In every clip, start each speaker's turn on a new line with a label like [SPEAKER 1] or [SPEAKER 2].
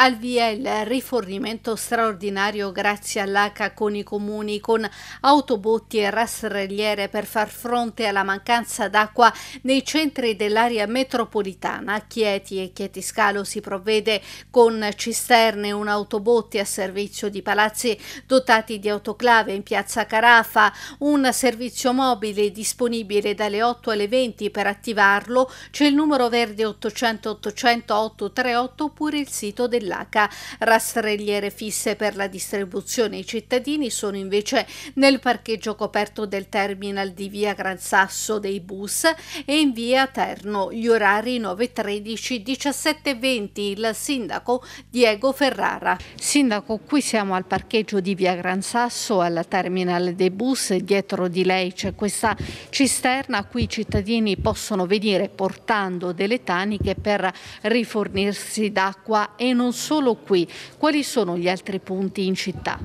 [SPEAKER 1] Al via il rifornimento straordinario grazie all'ACA con i comuni con autobotti e rastrelliere per far fronte alla mancanza d'acqua nei centri dell'area metropolitana. A Chieti e Chieti Scalo si provvede con cisterne un autobotti a servizio di palazzi dotati di autoclave in piazza Carafa, un servizio mobile disponibile dalle 8 alle 20 per attivarlo. C'è il numero verde 800 800 838 oppure il sito dell'ACA Cillaca. Rastrelliere fisse per la distribuzione ai cittadini sono invece nel parcheggio coperto del terminal di via Gran Sasso dei bus e in via Terno gli orari 9.13, 17.20 il sindaco Diego Ferrara. Sindaco, qui siamo al parcheggio di via Gran Sasso, al terminal dei bus, dietro di lei c'è questa cisterna, qui i cittadini possono venire portando delle taniche per rifornirsi d'acqua e non solo qui. Quali sono gli altri punti in città?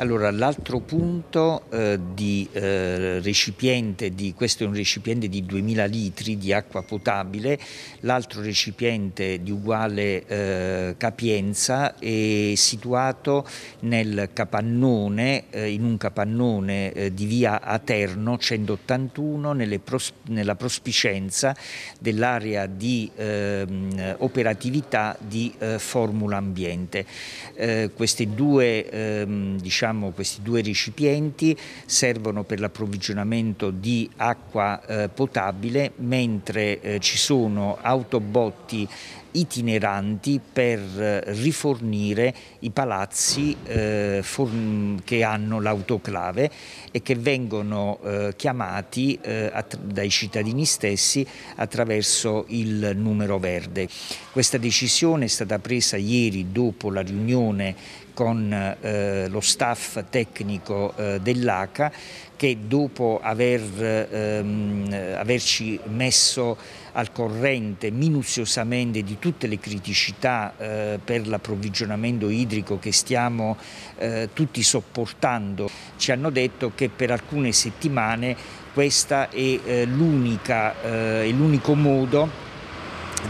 [SPEAKER 2] Allora, l'altro punto eh, di eh, recipiente, di, questo è un recipiente di 2000 litri di acqua potabile, l'altro recipiente di uguale eh, capienza è situato nel capannone, eh, in un capannone eh, di via Aterno 181 pros nella prospicenza dell'area di ehm, operatività di eh, Formula Ambiente. queste due ehm, diciamo, diciamo, questi due recipienti servono per l'approvvigionamento di acqua eh, potabile, mentre eh, ci sono autobotti itineranti per eh, rifornire i palazzi eh, che hanno l'autoclave e che vengono eh, chiamati eh, dai cittadini stessi attraverso il numero verde. Questa decisione è stata presa ieri dopo la riunione con eh, lo staff tecnico eh, dell'ACA che dopo aver, ehm, averci messo al corrente minuziosamente di tutte le criticità eh, per l'approvvigionamento idrico che stiamo eh, tutti sopportando, ci hanno detto che per alcune settimane questo eh, eh, è l'unico modo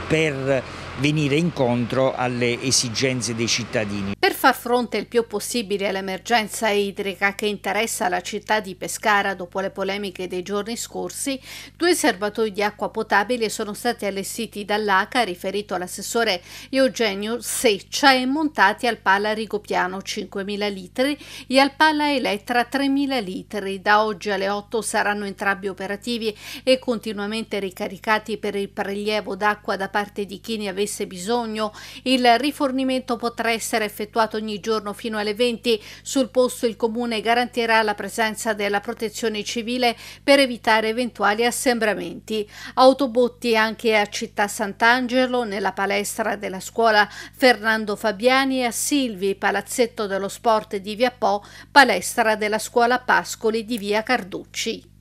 [SPEAKER 2] per venire incontro alle esigenze dei cittadini
[SPEAKER 1] far fronte il più possibile all'emergenza idrica che interessa la città di Pescara dopo le polemiche dei giorni scorsi, due serbatoi di acqua potabile sono stati allestiti dall'ACA, riferito all'assessore Eugenio Seccia, e montati al Pala Rigopiano 5.000 litri e al Pala Elettra 3.000 litri. Da oggi alle 8 saranno entrambi operativi e continuamente ricaricati per il prelievo d'acqua da parte di chi ne avesse bisogno. Il rifornimento potrà essere effettuato effettuato ogni giorno fino alle 20. Sul posto il Comune garantirà la presenza della protezione civile per evitare eventuali assembramenti. Autobotti anche a Città Sant'Angelo, nella palestra della scuola Fernando Fabiani e a Silvi, palazzetto dello sport di Via Po,
[SPEAKER 2] palestra della scuola Pascoli di Via Carducci.